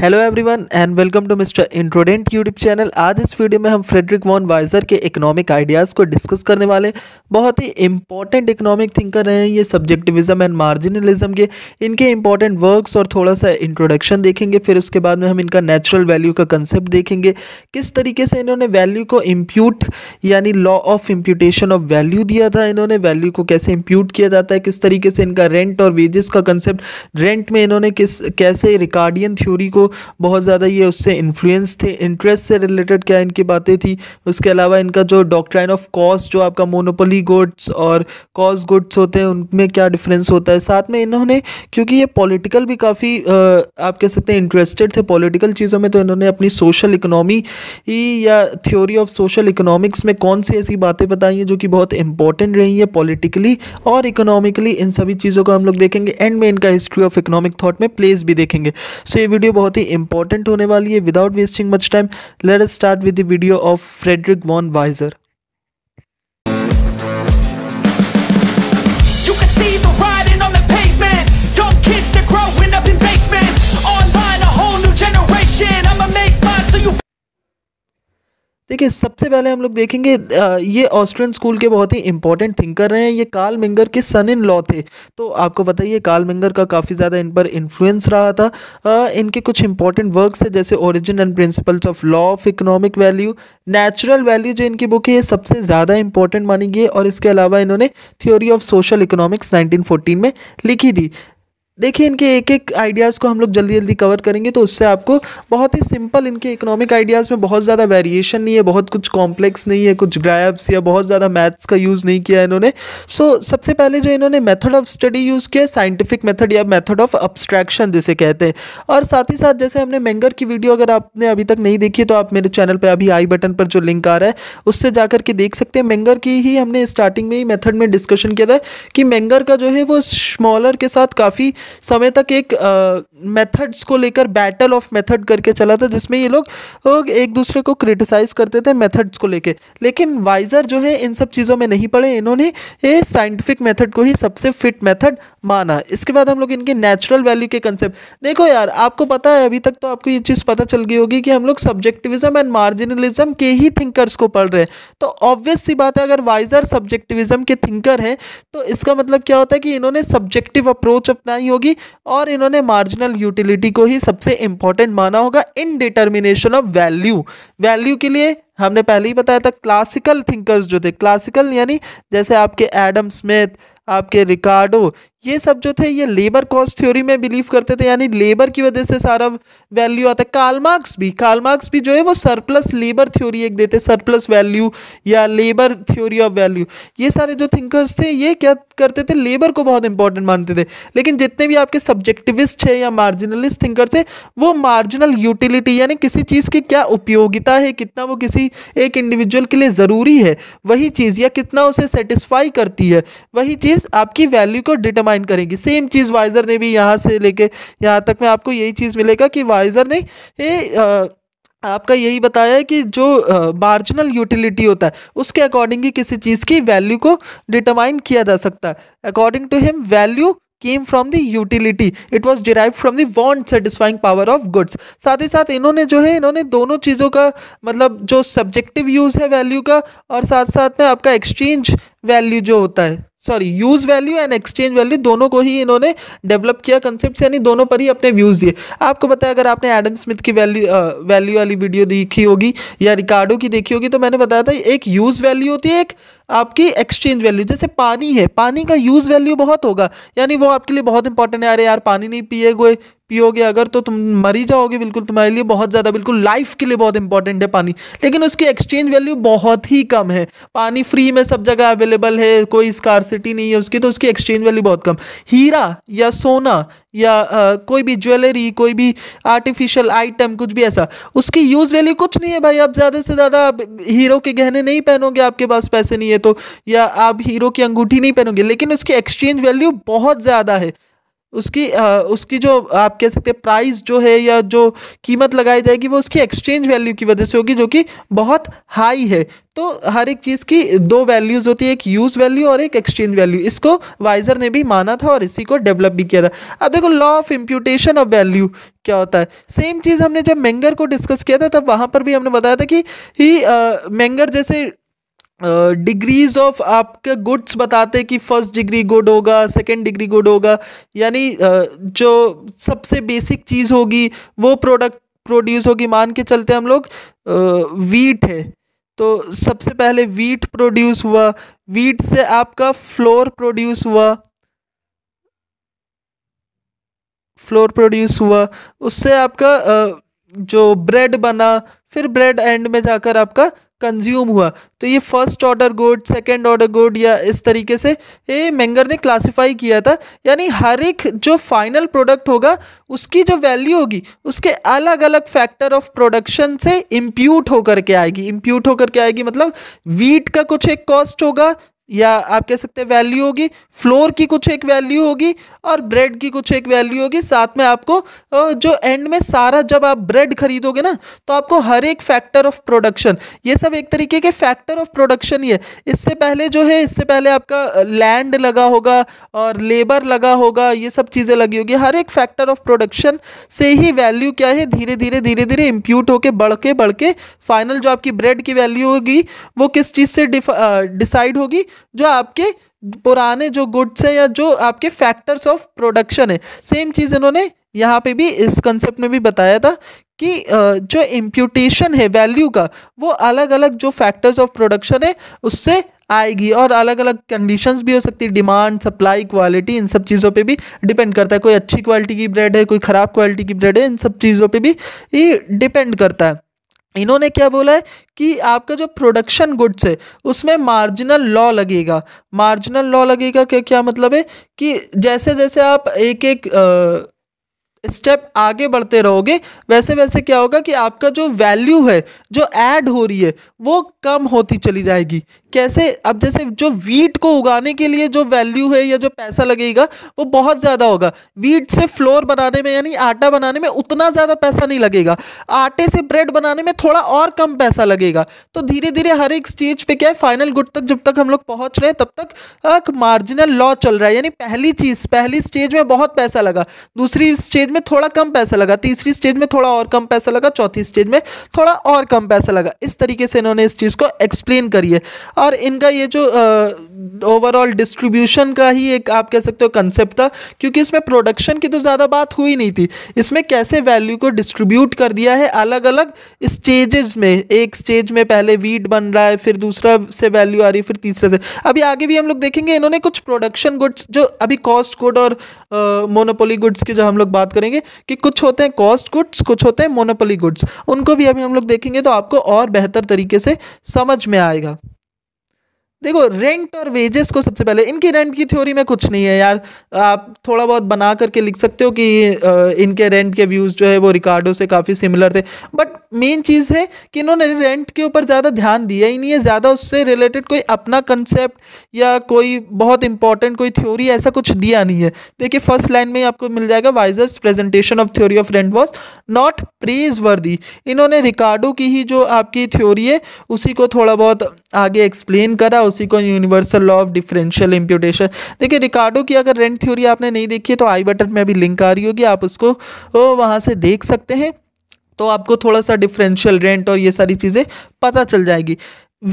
hello everyone and welcome to mister introdent YouTube channel आज इस video में हम फ्रेडरिक वॉन वाइजर के इकोनॉमिक आइडियाज़ को डिस्कस करने वाले बहुत ही इंपॉर्टेंट इकोनॉमिक थिंकर हैं ये सब्जेक्टिविज्म एंड मार्जिनलिज्म के इनके इंपॉर्टेंट वर्क्स और थोड़ा सा इंट्रोडक्शन देखेंगे फिर उसके बाद में हम इनका नेचुरल वैल्यू का कंसेप्ट देखेंगे किस तरीके से इन्होंने वैल्यू को इम्प्यूट यानी law of imputation of value दिया था इन्होंने वैल्यू को कैसे इम्प्यूट किया जाता है किस तरीके से इनका रेंट और वेजेस का कंसेप्ट रेंट में इन्होंने किस कैसे रिकार्डियन थ्योरी को बहुत ज़्यादा ये उससे इन्फ्लुएंस थे इंटरेस्ट से रिलेटेड क्या इनकी बातें थी उसके अलावा इनका जो डॉक्ट्राइन ऑफ कॉस्ट जो आपका मोनोपोली गुड्स और कॉस्ट गुड्स होते हैं उनमें क्या डिफरेंस होता है साथ में इन्होंने क्योंकि ये पॉलिटिकल भी काफ़ी आप कह सकते हैं इंटरेस्टेड थे पॉलिटिकल चीज़ों में तो इन्होंने अपनी सोशल इकोनॉमी या थ्योरी ऑफ सोशल इकोनॉमिक्स में कौन सी ऐसी बातें बताई हैं जो कि बहुत इंपॉर्टेंट रही हैं पॉलिटिकली और इकोनॉमिकली इन सभी चीज़ों को हम लोग देखेंगे एंड में इनका हिस्ट्री ऑफ इकोनॉमिक थाट में प्लेस भी देखेंगे सो so, ये वीडियो बहुत बहुत ही इंपॉर्टेंट होने वाली है without wasting much time let start with the video of Friedrich von Wieser है सबसे पहले हम लोग देखेंगे ये ऑस्ट्रियन स्कूल के बहुत ही इंपॉर्टेंट थिंकर रहे हैं ये काल मिंगर के सन इन लॉ थे तो आपको बताइए काल मिंगर का काफ़ी ज़्यादा इन पर इन्फ्लुएंस रहा था इनके कुछ इंपॉर्टेंट वर्क्स है जैसे origin and principles of law of economic value natural value जो इनकी बुक है ये सबसे ज़्यादा इंपॉर्टेंट मानी गई और इसके अलावा इन्होंने theory of social economics nineteen में लिखी थी देखिए इनके एक एक आइडियाज़ को हम लोग जल्दी जल्दी कवर करेंगे तो उससे आपको बहुत ही सिंपल इनके इकोनॉमिक आइडियाज़ में बहुत ज़्यादा वेरिएशन नहीं है बहुत कुछ कॉम्प्लेक्स नहीं है कुछ ग्राइब्स या बहुत ज़्यादा मैथ्स का यूज़ नहीं किया इन्होंने सो so, सबसे पहले जो इन्होंने मेथड ऑफ स्टडी यूज़ किया साइंटिफिक मेथड या मैथड ऑफ अब्स्ट्रैक्शन जिसे कहते हैं और साथ ही साथ जैसे हमने मैंगर की वीडियो अगर आपने अभी तक नहीं देखी तो आप मेरे चैनल पर अभी आई बटन पर जो लिंक आ रहा है उससे जा करके देख सकते हैं मैंगर की ही हमने स्टार्टिंग में ही मेथड में डिस्कशन किया था कि मैंगर का जो है वो स्मॉलर के साथ काफ़ी समय तक एक मेथड्स को लेकर बैटल ऑफ मेथड करके चला था जिसमें ये लोग एक दूसरे को क्रिटिसाइज़ करते थे मेथड्स को लेकर लेकिन वाइज़र जो है इन सब चीज़ों में नहीं पड़े इन्होंने ये साइंटिफिक मेथड को ही सबसे फिट मेथड माना इसके बाद हम लोग इनके नेचुरल वैल्यू के कंसेप्ट देखो यार आपको पता है अभी तक तो आपको ये चीज़ पता चल गई होगी कि हम लोग सब्जेक्टिविज्म एंड मार्जिनलिज्म के ही थिंकर्स को पढ़ रहे हैं तो ऑब्वियस सी बात है अगर वाइजर सब्जेक्टिविज्म के थिंकर हैं तो इसका मतलब क्या होता है कि इन्होंने सब्जेक्टिव अप्रोच अपनाई होगी और इन्होंने मार्जिनल यूटिलिटी को ही सबसे इंपॉर्टेंट माना होगा in determination of value value के लिए हमने पहले ही बताया था क्लासिकल थिंकर्स जो थे क्लासिकल यानी जैसे आपके एडम स्मिथ आपके रिकार्डो ये सब जो थे ये लेबर कॉस्ट थ्योरी में बिलीव करते थे यानी लेबर की वजह से सारा वैल्यू आता है कालमार्क्स भी कालमार्क्स भी जो है वो सरप्लस लेबर थ्योरी एक देते सरप्लस वैल्यू या लेबर थ्योरी ऑफ वैल्यू ये सारे जो थिंकर्स थे ये क्या करते थे लेबर को बहुत इंपॉर्टेंट मानते थे लेकिन जितने भी आपके सब्जेक्टिविस्ट है या मार्जिनलिस्ट थिंकर्स है वो मार्जिनल यूटिलिटी यानी किसी चीज़ की क्या उपयोगिता है कितना वो किसी एक इंडिविजुअल के लिए ज़रूरी है वही चीज़ या कितना उसे सेटिस्फाई करती है वही चीज़ आपकी वैल्यू को डिटर्माइन कंबाइन करेंगी सेम चीज़ वाइजर ने भी यहाँ से लेके यहाँ तक में आपको यही चीज़ मिलेगा कि वाइजर ने ए, आ, आपका यही बताया है कि जो मार्जिनल यूटिलिटी होता है उसके अकॉर्डिंग ही किसी चीज़ की वैल्यू को डिटरमाइन किया जा सकता है according to him value came from the utility it was derive from the want satisfying power of goods साथ ही साथ इन्होंने जो है इन्होंने दोनों चीज़ों का मतलब जो सब्जेक्टिव यूज़ है वैल्यू का और साथ साथ में आपका एक्सचेंज वैल्यू जो होता है sorry use value and exchange value दोनों को ही इन्होंने डेवलप किया कंसेप्ट यानी दोनों पर ही अपने व्यूज़ दिए आपको बताया अगर आपने एडम स्मिथ की वैल्यू वैल्यू वाली वीडियो देखी होगी या रिकार्डो की देखी होगी तो मैंने बताया था एक यूज़ वैल्यू होती है एक आपकी एक्सचेंज वैल्यू जैसे पानी है पानी का यूज़ वैल्यू बहुत होगा यानी वो आपके लिए बहुत इंपॉर्टेंट है अरे यार पानी नहीं पिए गए पियोगे अगर तो तुम मरी जाओगे बिल्कुल तुम्हारे लिए बहुत ज़्यादा बिल्कुल लाइफ के लिए बहुत इंपॉर्टेंट है पानी लेकिन उसकी एक्सचेंज वैल्यू बहुत ही कम है पानी फ्री में सब जगह अवेलेबल है कोई स्कारसिटी नहीं है उसकी तो उसकी एक्सचेंज वैल्यू बहुत कम हीरा या सोना या आ, कोई भी ज्वेलरी कोई भी आर्टिफिशियल आइटम कुछ भी ऐसा उसकी यूज़ वैल्यू कुछ नहीं है भाई आप ज़्यादा से ज़्यादा हीरो के गहने नहीं पहनोगे आपके पास पैसे नहीं है तो या आप हीरो की अंगूठी नहीं पहनोगे लेकिन उसकी एक्सचेंज वैल्यू बहुत ज़्यादा है उसकी आ, उसकी जो आप कह सकते हैं प्राइस जो है या जो कीमत लगाई जाएगी वो उसकी एक्सचेंज वैल्यू की वजह से होगी जो कि बहुत हाई है तो हर एक चीज़ की दो वैल्यूज़ होती है एक यूज़ वैल्यू और एक एक्सचेंज वैल्यू इसको वाइजर ने भी माना था और इसी को डेवलप भी किया था अब देखो law of imputation of value क्या होता है सेम चीज़ हमने जब मैंगर को डिस्कस किया था तब वहाँ पर भी हमने बताया था कि ही मैंगर जैसे डिग्रीज ऑफ आपके गुड्स बताते कि फर्स्ट डिग्री गुड होगा सेकंड डिग्री गुड होगा यानी जो सबसे बेसिक चीज़ होगी वो प्रोडक्ट प्रोड्यूस होगी मान के चलते हम लोग वीट है तो सबसे पहले वीट प्रोड्यूस हुआ वीट से आपका फ्लोर प्रोड्यूस हुआ फ्लोर प्रोड्यूस हुआ उससे आपका जो ब्रेड बना फिर ब्रेड एंड में जाकर आपका कंज्यूम हुआ तो ये first order good second order good या इस तरीके से ये मैंगर ने क्लासीफाई किया था यानी हर एक जो फाइनल प्रोडक्ट होगा उसकी जो वैल्यू होगी उसके अलग अलग फैक्टर ऑफ प्रोडक्शन से इम्प्यूट होकर के आएगी इम्प्यूट होकर के आएगी मतलब वीट का कुछ एक कॉस्ट होगा या आप कह सकते हैं वैल्यू होगी फ्लोर की कुछ एक वैल्यू होगी और ब्रेड की कुछ एक वैल्यू होगी साथ में आपको जो एंड में सारा जब आप ब्रेड खरीदोगे ना तो आपको हर एक फैक्टर ऑफ प्रोडक्शन ये सब एक तरीके के फैक्टर ऑफ प्रोडक्शन ही है इससे पहले जो है इससे पहले आपका लैंड लगा होगा और लेबर लगा होगा ये सब चीज़ें लगी होगी हर एक फैक्टर ऑफ प्रोडक्शन से ही वैल्यू क्या है धीरे धीरे धीरे धीरे इम्प्यूट होकर बढ़ के बढ़ के फाइनल जो आपकी ब्रेड की वैल्यू होगी वो किस चीज़ से डिसाइड होगी जो आपके पुराने जो गुड्स है या जो आपके फैक्टर्स ऑफ प्रोडक्शन है सेम चीज़ इन्होंने यहाँ पे भी इस कंसेप्ट में भी बताया था कि जो इम्प्यूटेशन है वैल्यू का वो अलग अलग जो फैक्टर्स ऑफ प्रोडक्शन है उससे आएगी और अलग अलग कंडीशंस भी हो सकती है डिमांड सप्लाई क्वालिटी इन सब चीज़ों पे भी डिपेंड करता है कोई अच्छी क्वालिटी की ब्रेड है कोई ख़राब क्वालिटी की ब्रेड है इन सब चीज़ों पे भी ये डिपेंड करता है इन्होंने क्या बोला है कि आपका जो प्रोडक्शन गुड्स है उसमें मार्जिनल लॉ लगेगा मार्जिनल लॉ लगेगा क्या क्या मतलब है कि जैसे जैसे आप एक एक स्टेप आगे बढ़ते रहोगे वैसे वैसे क्या होगा कि आपका जो वैल्यू है जो ऐड हो रही है वो कम होती चली जाएगी कैसे अब जैसे जो वीट को उगाने के लिए जो वैल्यू है या जो पैसा लगेगा वो बहुत ज़्यादा होगा वीट से फ्लोर बनाने में यानी आटा बनाने में उतना ज़्यादा पैसा नहीं लगेगा आटे से ब्रेड बनाने में थोड़ा और कम पैसा लगेगा तो धीरे धीरे हर एक स्टेज पर क्या है फाइनल गुड तक जब तक हम लोग पहुँच रहे हैं तब तक मार्जिनल लॉ चल रहा है यानी पहली चीज़ पहली स्टेज में बहुत पैसा लगा दूसरी स्टेज में थोड़ा कम पैसा लगा तीसरी स्टेज में थोड़ा और कम पैसा लगा चौथी स्टेज में थोड़ा और कम पैसा लगा इस तरीके से इन्होंने इस चीज़ को एक्सप्लेन करी है और इनका ये जो ओवरऑल डिस्ट्रीब्यूशन का ही एक आप कह सकते हो कंसेप्ट था क्योंकि इसमें प्रोडक्शन की तो ज़्यादा बात हुई नहीं थी इसमें कैसे वैल्यू को डिस्ट्रीब्यूट कर दिया है अलग अलग स्टेजेस में एक स्टेज में पहले वीट बन रहा है फिर दूसरा से वैल्यू आ रही है फिर तीसरे से अभी आगे भी हम लोग देखेंगे इन्होंने कुछ प्रोडक्शन गुड्स जो अभी कॉस्ट गुड और मोनोपोली गुड्स की जो हम लोग बात करेंगे कि कुछ होते हैं कॉस्ट गुड्स कुछ होते हैं मोनोपोली गुड्स उनको भी अभी हम लोग देखेंगे तो आपको और बेहतर तरीके से समझ में आएगा देखो रेंट और वेजेस को सबसे पहले इनकी रेंट की थ्योरी में कुछ नहीं है यार आप थोड़ा बहुत बना करके लिख सकते हो कि इनके रेंट के व्यूज़ जो है वो रिकार्डो से काफ़ी सिमिलर थे बट मेन चीज़ है कि इन्होंने रेंट के ऊपर ज़्यादा ध्यान दिया ही नहीं है ज़्यादा उससे रिलेटेड कोई अपना कंसेप्ट या कोई बहुत इंपॉर्टेंट कोई थ्योरी ऐसा कुछ दिया नहीं है देखिए फर्स्ट लाइन में आपको मिल जाएगा Wieser's presentation of theory of rent was not praiseworthy इन्होंने रिकार्डो की ही जो आपकी थ्योरी है उसी को थोड़ा बहुत आगे एक्सप्लेन करा उसी को universal law of differential imputation देखिए रिकार्डो की अगर रेंट थ्योरी आपने नहीं देखी है तो आई बटन में भी लिंक आ रही होगी आप उसको वहाँ से देख सकते हैं तो आपको थोड़ा सा डिफरेंशियल रेंट और ये सारी चीज़ें पता चल जाएगी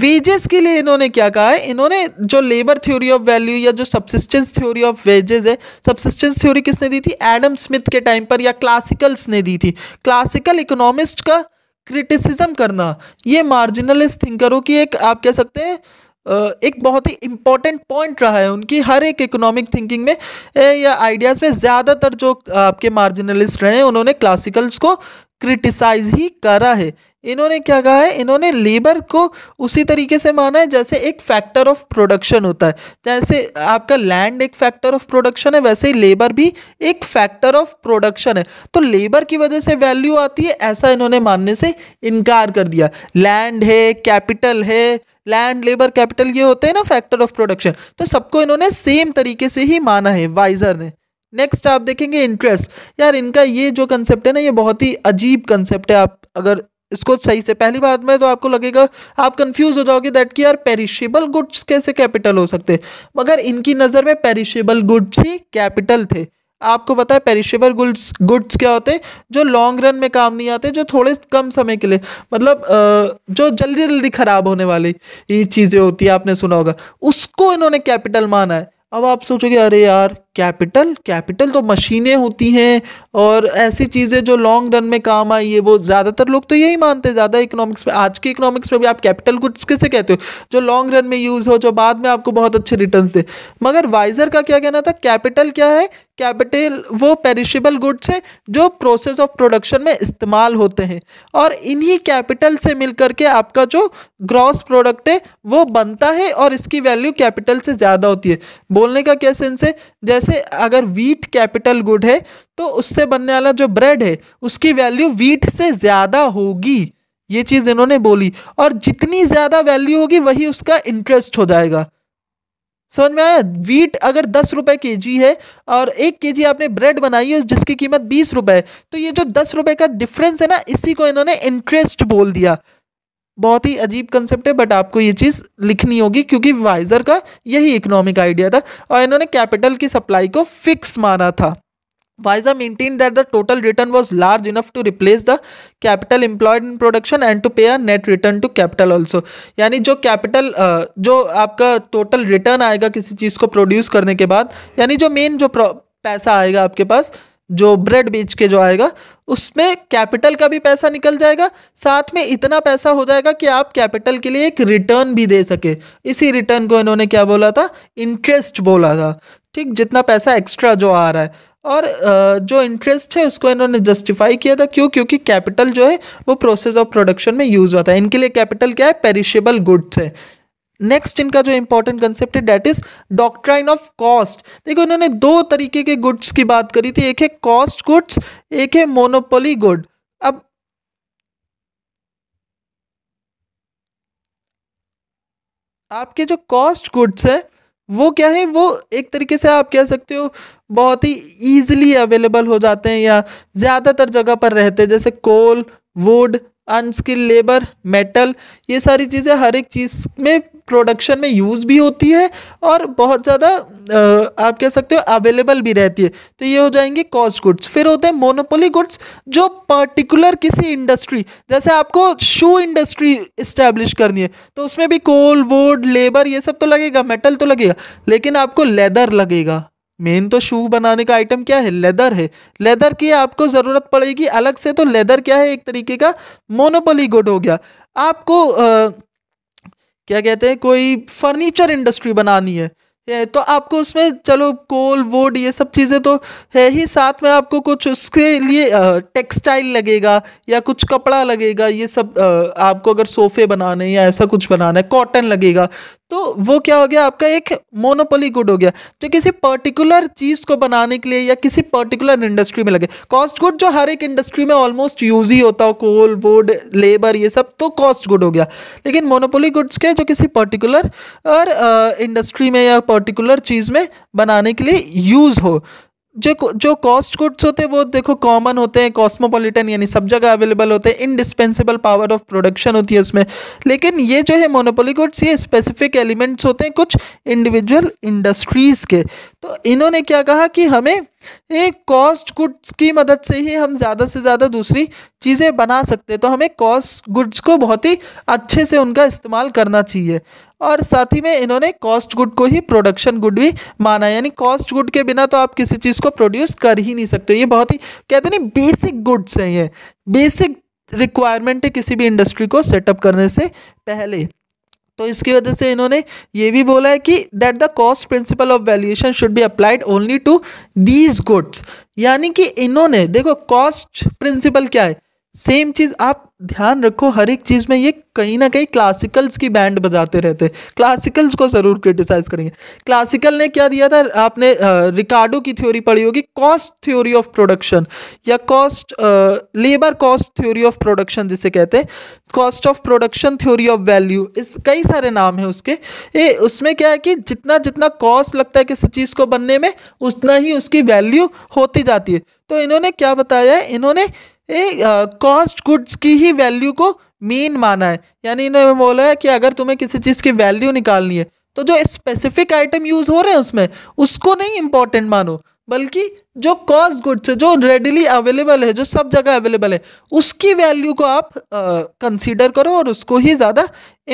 वेजेस के लिए इन्होंने क्या कहा है इन्होंने जो लेबर थ्योरी ऑफ वैल्यू या जो सब्सिस्टेंस थ्योरी ऑफ वेजेस है सब्सिस्टेंस थ्योरी किसने दी थी एडम स्मिथ के टाइम पर या क्लासिकल्स ने दी थी क्लासिकल इकोनॉमिस्ट का क्रिटिसिज्म करना ये मार्जिनलिस्ट थिंकरों की एक आप कह सकते हैं एक बहुत ही इम्पॉर्टेंट पॉइंट रहा है उनकी हर एक इकोनॉमिक थिंकिंग में या आइडियाज़ में ज़्यादातर जो आपके मार्जिनलिस्ट रहे हैं उन्होंने क्लासिकल्स को क्रिटिसाइज ही करा है इन्होंने क्या कहा है इन्होंने लेबर को उसी तरीके से माना है जैसे एक फैक्टर ऑफ प्रोडक्शन होता है जैसे आपका लैंड एक फैक्टर ऑफ प्रोडक्शन है वैसे ही लेबर भी एक फैक्टर ऑफ प्रोडक्शन है तो लेबर की वजह से वैल्यू आती है ऐसा इन्होंने मानने से इनकार कर दिया लैंड है कैपिटल है लैंड लेबर कैपिटल ये होते हैं ना फैक्टर ऑफ प्रोडक्शन तो सबको इन्होंने सेम तरीके से ही माना है वाइजर ने नेक्स्ट आप देखेंगे इंटरेस्ट यार इनका ये जो कंसेप्ट है ना ये बहुत ही अजीब कंसेप्ट है आप अगर इसको सही से पहली बात में तो आपको लगेगा आप कंफ्यूज हो जाओगे दैट कि यार पेरिशेबल गुड्स कैसे कैपिटल हो सकते मगर इनकी नज़र में पेरिशेबल गुड्स ही कैपिटल थे आपको पता है पेरिशेबल गुड्स गुड्स क्या होते हैं जो लॉन्ग रन में काम नहीं आते जो थोड़े कम समय के लिए मतलब जो जल्दी जल्दी ख़राब होने वाली ये चीज़ें होती है आपने सुना होगा उसको इन्होंने कैपिटल माना है अब आप सोचोगे अरे यार कैपिटल कैपिटल तो मशीनें होती हैं और ऐसी चीज़ें जो लॉन्ग रन में काम आई है वो ज़्यादातर लोग तो यही मानते हैं ज़्यादा इकोनॉमिक्स में आज के इकोनॉमिक्स में भी आप कैपिटल गुड्स किसे कहते हो जो लॉन्ग रन में यूज़ हो जो बाद में आपको बहुत अच्छे रिटर्न दे मगर वाइजर का क्या कहना था कैपिटल क्या है कैपिटल वो पेरिशेबल गुड्स हैं जो प्रोसेस ऑफ प्रोडक्शन में इस्तेमाल होते हैं और इन्हीं कैपिटल से मिल करके आपका जो ग्रॉस प्रोडक्ट है वो बनता है और इसकी वैल्यू कैपिटल से ज़्यादा होती है बोलने का क्या सेंस है जैसे अगर वीट कैपिटल गुड है तो उससे बनने वाला जो ब्रेड है उसकी वैल्यू वीट से ज़्यादा होगी ये चीज़ इन्होंने बोली और जितनी ज़्यादा वैल्यू होगी वही उसका इंटरेस्ट हो जाएगा समझ में आया वीट अगर दस रुपये के जी है और एक के जी आपने ब्रेड बनाई है जिसकी कीमत बीस रुपये तो ये जो दस रुपये का डिफरेंस है ना इसी को इन्होंने इंटरेस्ट बोल दिया बहुत ही अजीब कंसेप्ट है बट आपको ये चीज़ लिखनी होगी क्योंकि वाइजर का यही इकोनॉमिक आइडिया था और इन्होंने कैपिटल की सप्लाई को फिक्स माना था Wieser maintain that the total return was large enough to replace the capital employed in production and to pay a net return to capital also यानी जो कैपिटल जो आपका टोटल रिटर्न आएगा किसी चीज़ को प्रोड्यूस करने के बाद यानी जो मेन जो पैसा आएगा आपके पास जो ब्रेड बेच के जो आएगा उसमें कैपिटल का भी पैसा निकल जाएगा साथ में इतना पैसा हो जाएगा कि आप कैपिटल के लिए एक रिटर्न भी दे सके इसी रिटर्न को इन्होंने क्या बोला था इंटरेस्ट बोला था ठीक जितना पैसा एक्स्ट्रा जो आ रहा है और जो इंटरेस्ट है उसको इन्होंने जस्टिफाई किया था क्यों क्योंकि कैपिटल जो है वो प्रोसेस ऑफ प्रोडक्शन में यूज़ होता है इनके लिए कैपिटल क्या है पेरिशेबल गुड्स है नेक्स्ट इनका जो इंपॉर्टेंट कंसेप्ट है that is doctrine of cost देखो इन्होंने दो तरीके के गुड्स की बात करी थी एक है कॉस्ट गुड्स एक है मोनोपोली गुड अब आपके जो कॉस्ट गुड्स है वो क्या है वो एक तरीके से आप कह सकते हो बहुत ही ईजिली अवेलेबल हो जाते हैं या ज़्यादातर जगह पर रहते हैं जैसे coal wood unskill labour metal ये सारी चीज़ें हर एक चीज़ में प्रोडक्शन में यूज़ भी होती है और बहुत ज़्यादा आप कह सकते हो अवेलेबल भी रहती है तो ये हो जाएंगे कॉस्ट गुड्स फिर होते हैं मोनोपोली गुड्स जो पर्टिकुलर किसी इंडस्ट्री जैसे आपको शू इंडस्ट्री इस्टेब्लिश करनी है तो उसमें भी कोल वुड लेबर ये सब तो लगेगा मेटल तो लगेगा लेकिन आपको लेदर लगेगा मेन तो शू बनाने का आइटम क्या है लेदर है लेदर की आपको ज़रूरत पड़ेगी अलग से तो लेदर क्या है एक तरीके का मोनोपोली गुड हो गया आपको आ, क्या कहते हैं कोई फर्नीचर इंडस्ट्री बनानी है तो आपको उसमें चलो कोल वोड ये सब चीज़ें तो है ही साथ में आपको कुछ उसके लिए टेक्सटाइल लगेगा या कुछ कपड़ा लगेगा ये सब आपको अगर सोफ़े बनाने या ऐसा कुछ बनाना है कॉटन लगेगा तो वो क्या हो गया आपका एक मोनोपोली गुड हो गया जो किसी पर्टिकुलर चीज़ को बनाने के लिए या किसी पर्टिकुलर इंडस्ट्री में लगे कॉस्ट गुड जो हर एक इंडस्ट्री में ऑलमोस्ट यूज ही होता हो कोल वुड लेबर ये सब तो कॉस्ट गुड हो गया लेकिन मोनोपोली गुड्स के जो किसी पर्टिकुलर और इंडस्ट्री में या पर्टिकुलर चीज़ में बनाने के लिए यूज़ हो जो जो कॉस्ट गुड्स होते हैं वो देखो कॉमन होते हैं कॉस्मोपॉलिटन यानी सब जगह अवेलेबल होते हैं इनडिस्पेंसिबल पावर ऑफ प्रोडक्शन होती है उसमें लेकिन ये जो है मोनोपोली गुड्स ये स्पेसिफिक एलिमेंट्स होते हैं कुछ इंडिविजुअल इंडस्ट्रीज़ के तो इन्होंने क्या कहा कि हमें एक कॉस्ट गुड्स की मदद से ही हम ज़्यादा से ज़्यादा दूसरी चीज़ें बना सकते हैं तो हमें कॉस्ट गुड्स को बहुत ही अच्छे से उनका इस्तेमाल करना चाहिए और साथ ही में इन्होंने कॉस्ट गुड को ही प्रोडक्शन गुड भी माना यानी कॉस्ट गुड के बिना तो आप किसी चीज़ को प्रोड्यूस कर ही नहीं सकते ये बहुत ही कहते हैं बेसिक गुड्स हैं ये बेसिक रिक्वायरमेंट है किसी भी इंडस्ट्री को सेटअप करने से पहले तो इसकी वजह से इन्होंने ये भी बोला है कि that the cost principle of valuation should be applied only to these goods यानी कि इन्होंने देखो कॉस्ट प्रिंसिपल क्या है सेम चीज़ आप ध्यान रखो हर एक चीज़ में ये कहीं ना कहीं क्लासिकल्स की बैंड बजाते रहते हैं क्लासिकल्स को ज़रूर क्रिटिसाइज करेंगे क्लासिकल ने क्या दिया था आपने रिकार्डो की थ्योरी पढ़ी होगी कॉस्ट थ्योरी ऑफ प्रोडक्शन या cost labour cost theory of production जिसे कहते हैं cost of production theory of value इस कई सारे नाम हैं उसके ए उसमें क्या है कि जितना जितना कॉस्ट लगता है किसी चीज़ को बनने में उतना ही उसकी वैल्यू होती जाती है तो इन्होंने क्या बताया है इन्होंने कॉस्ट गुड्स की ही वैल्यू को मीन माना है यानी इन्होंने बोला है कि अगर तुम्हें किसी चीज़ की वैल्यू निकालनी है तो जो स्पेसिफिक आइटम यूज़ हो रहे हैं उसमें उसको नहीं इम्पोर्टेंट मानो बल्कि जो कॉस्ट गुड्स है जो रेडिली अवेलेबल है जो सब जगह अवेलेबल है उसकी वैल्यू को आप कंसीडर करो और उसको ही ज़्यादा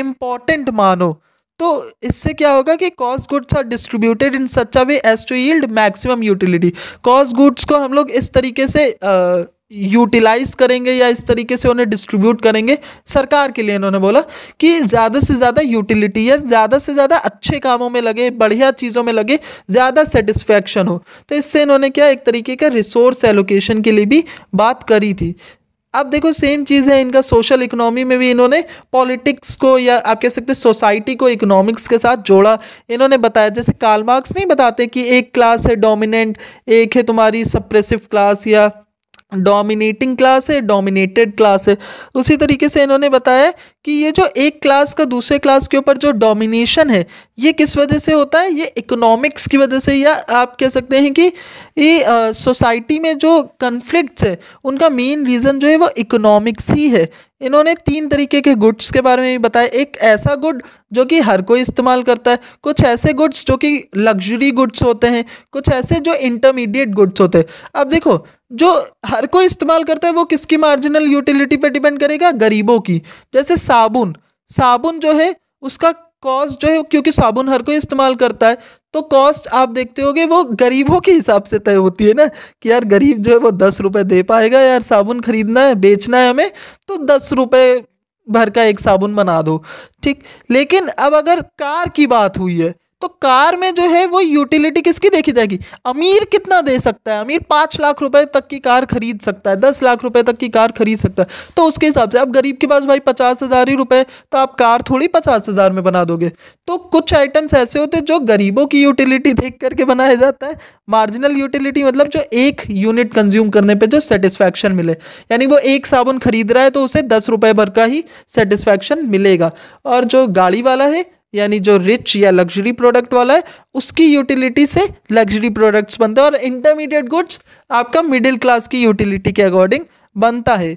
इम्पॉर्टेंट मानो तो इससे क्या होगा कि cost goods are distributed in such a way as to yield maximum utility cost goods को हम लोग इस तरीके से uh, यूटिलाइज करेंगे या इस तरीके से उन्हें डिस्ट्रीब्यूट करेंगे सरकार के लिए इन्होंने बोला कि ज़्यादा से ज़्यादा यूटिलिटी या ज़्यादा से ज़्यादा अच्छे कामों में लगे बढ़िया चीज़ों में लगे ज़्यादा सेटिस्फैक्शन हो तो इससे इन्होंने क्या एक तरीके का रिसोर्स एलोकेशन के लिए भी बात करी थी अब देखो सेम चीज़ है इनका सोशल इकोनॉमी में भी इन्होंने पॉलिटिक्स को या आप कह सकते सोसाइटी को इकोनॉमिक्स के साथ जोड़ा इन्होंने बताया जैसे कार्ल मार्क्स नहीं बताते कि एक क्लास है डोमिनेंट एक है तुम्हारी सप्रेसिव क्लास या डोमिनेटिंग क्लास है डोमिनेटेड क्लास है उसी तरीके से इन्होंने बताया कि ये जो एक क्लास का दूसरे क्लास के ऊपर जो डोमिनेशन है ये किस वजह से होता है ये इकोनॉमिक्स की वजह से या आप कह सकते हैं कि ये सोसाइटी में जो कन्फ्लिक्ट्स है उनका मेन रीज़न जो है वो इकोनॉमिक्स ही है इन्होंने तीन तरीके के गुड्स के बारे में भी बताया एक ऐसा गुड जो कि हर कोई इस्तेमाल करता है कुछ ऐसे गुड्स जो कि लग्जरी गुड्स होते हैं कुछ ऐसे जो इंटरमीडिएट गुड्स होते हैं अब देखो जो हर कोई इस्तेमाल करता है वो किसकी मार्जिनल यूटिलिटी पे डिपेंड करेगा गरीबों की जैसे साबुन साबुन जो है उसका कॉस्ट जो है क्योंकि साबुन हर कोई इस्तेमाल करता है तो कॉस्ट आप देखते होगे वो गरीबों के हिसाब से तय होती है ना कि यार गरीब जो है वो दस रुपये दे पाएगा यार साबुन खरीदना है बेचना है हमें तो दस रुपये भर का एक साबुन बना दो ठीक लेकिन अब अगर कार की बात हुई है तो कार में जो है वो यूटिलिटी किसकी देखी जाएगी अमीर कितना दे सकता है अमीर पाँच लाख रुपए तक की कार खरीद सकता है दस लाख रुपए तक की कार खरीद सकता है तो उसके हिसाब से अब गरीब के पास भाई पचास हज़ार ही रुपए तो आप कार थोड़ी पचास हज़ार में बना दोगे तो कुछ आइटम्स ऐसे होते हैं जो गरीबों की यूटिलिटी देख करके बनाया जाता है मार्जिनल यूटिलिटी मतलब जो एक यूनिट कंज्यूम करने पर जो सेटिस्फैक्शन मिले यानी वो एक साबुन खरीद रहा है तो उसे दस रुपये भर का ही सेटिस्फैक्शन मिलेगा और जो गाड़ी वाला है यानी जो रिच या लग्जरी प्रोडक्ट वाला है उसकी यूटिलिटी से लग्जरी प्रोडक्ट्स बनते हैं और इंटरमीडिएट गुड्स आपका मिडिल क्लास की यूटिलिटी के अकॉर्डिंग बनता है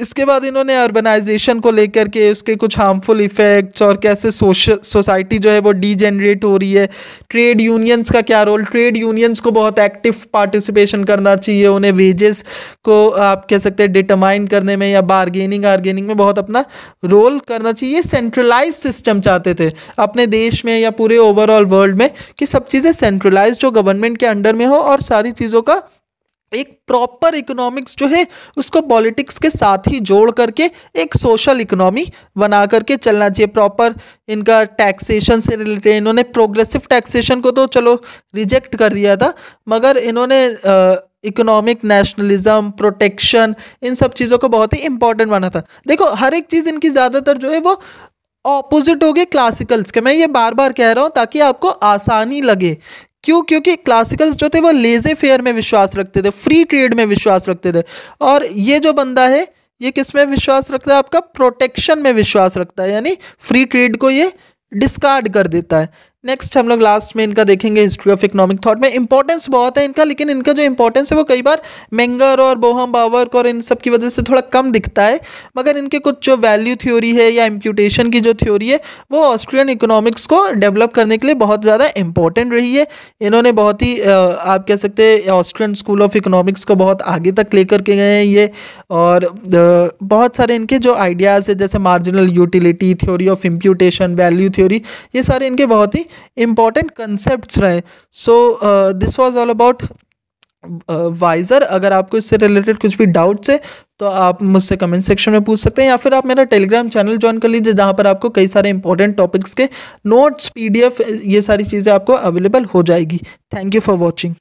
इसके बाद इन्होंने अर्बनाइजेशन को लेकर के उसके कुछ हार्मफुल इफ़ेक्ट्स और कैसे सोशल सोसाइटी जो है वो डीजेनरेट हो रही है ट्रेड यूनियंस का क्या रोल ट्रेड यूनियंस को बहुत एक्टिव पार्टिसिपेशन करना चाहिए उन्हें वेजेस को आप कह सकते हैं डिटरमाइन करने में या बारगेनिंग आर्गेनिंग में बहुत अपना रोल करना चाहिए सेंट्रलाइज सिस्टम चाहते थे अपने देश में या पूरे ओवरऑल वर्ल्ड में कि सब चीज़ें सेंट्रलाइज हो गवर्नमेंट के अंडर में हो और सारी चीज़ों का एक प्रॉपर इकोनॉमिक्स जो है उसको पॉलिटिक्स के साथ ही जोड़ करके एक सोशल इकोनॉमी बना करके चलना चाहिए प्रॉपर इनका टैक्सेशन से रिलेटेड इन्होंने प्रोग्रेसिव टैक्सेशन को तो चलो रिजेक्ट कर दिया था मगर इन्होंने इकोनॉमिक नेशनलिज्म प्रोटेक्शन इन सब चीज़ों को बहुत ही इंपॉर्टेंट माना था देखो हर एक चीज़ इनकी ज़्यादातर जो है वो ऑपोजिट हो गए क्लासिकल्स के मैं ये बार बार कह रहा हूँ ताकि आपको आसानी लगे क्यों क्योंकि क्लासिकल्स जो थे वो लेजे फेयर में विश्वास रखते थे फ्री ट्रेड में विश्वास रखते थे और ये जो बंदा है ये किस में विश्वास रखता है आपका प्रोटेक्शन में विश्वास रखता है यानी फ्री ट्रेड को ये डिस्कार्ड कर देता है नेक्स्ट हम लोग लास्ट में इनका देखेंगे हिस्ट्री ऑफ इकोनॉमिक थॉट में इंपॉर्टेंस बहुत है इनका लेकिन इनका जो इंपॉर्टेंस है वो कई बार मेंगर और बोहम बावर्क और इन सब की वजह से थोड़ा कम दिखता है मगर इनके कुछ जो वैल्यू थ्योरी है या इम्प्यूटेशन की जो थ्योरी है वो ऑस्ट्रियन इकोनॉमिक्स को डेवलप करने के लिए बहुत ज़्यादा इंपॉर्टेंट रही है इन्होंने बहुत ही आप कह सकते हैं ऑस्ट्रियन स्कूल ऑफ इकोनॉमिक्स को बहुत आगे तक ले करके गए हैं ये और बहुत सारे इनके जो आइडियाज़ है जैसे marginal utility theory of imputation value theory ये सारे इनके बहुत ही इंपॉर्टेंट कंसेप्ट रहे so this was all about Wieser अगर आपको इससे रिलेटेड कुछ भी डाउट्स है तो आप मुझसे कमेंट सेक्शन में पूछ सकते हैं या फिर आप मेरा टेलीग्राम चैनल ज्वाइन कर लीजिए जहाँ पर आपको कई सारे इंपॉर्टेंट टॉपिक्स के नोट्स पीडीएफ ये सारी चीज़ें आपको अवेलेबल हो जाएगी थैंक यू फॉर वॉचिंग